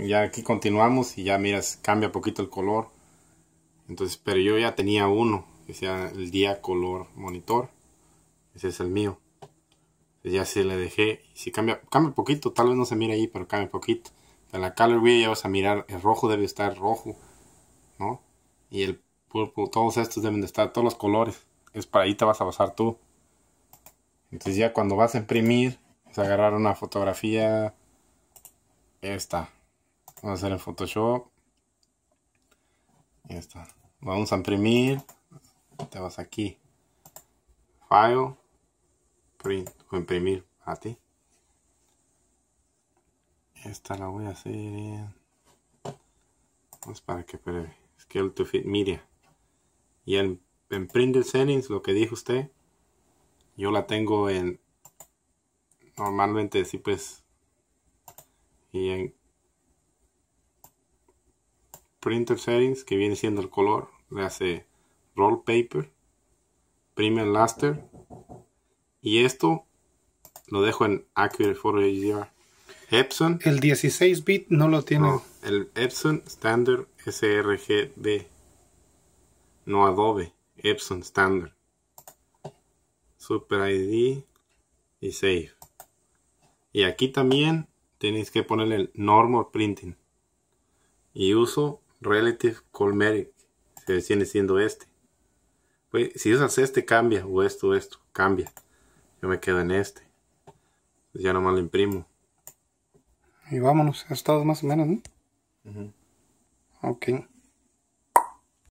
Ya aquí continuamos y ya miras, cambia poquito el color. Entonces, pero yo ya tenía uno, que sea el día color monitor. Ese es el mío. ya se le dejé. Si cambia, cambia poquito, tal vez no se mire ahí, pero cambia poquito. En la color wheel ya vas a mirar, el rojo debe estar rojo, ¿no? Y el purple, todos estos deben de estar, todos los colores. Es para ahí te vas a basar tú. Entonces ya cuando vas a imprimir, a agarrar una fotografía, esta, Vamos a hacer en Photoshop. ya está. Vamos a imprimir. Te vas aquí. File. Print. O imprimir a ti. Esta la voy a hacer para que que Scale to fit media. Y en, en print settings, lo que dijo usted. Yo la tengo en... Normalmente sí pues. Y en printer settings, que viene siendo el color, le hace roll paper, primer laster, y esto lo dejo en Accurate for HDR. Epson. El 16 bit no lo tiene. el Epson Standard sRGB. No Adobe. Epson Standard. Super ID y Save. Y aquí también tenéis que ponerle el Normal Printing. Y uso relative colmeric, se viene siendo este. Pues, si usas este, cambia, o esto, esto, cambia. Yo me quedo en este. Pues, ya nomás lo imprimo. Y vámonos, es estado más o menos, ¿no? Ok.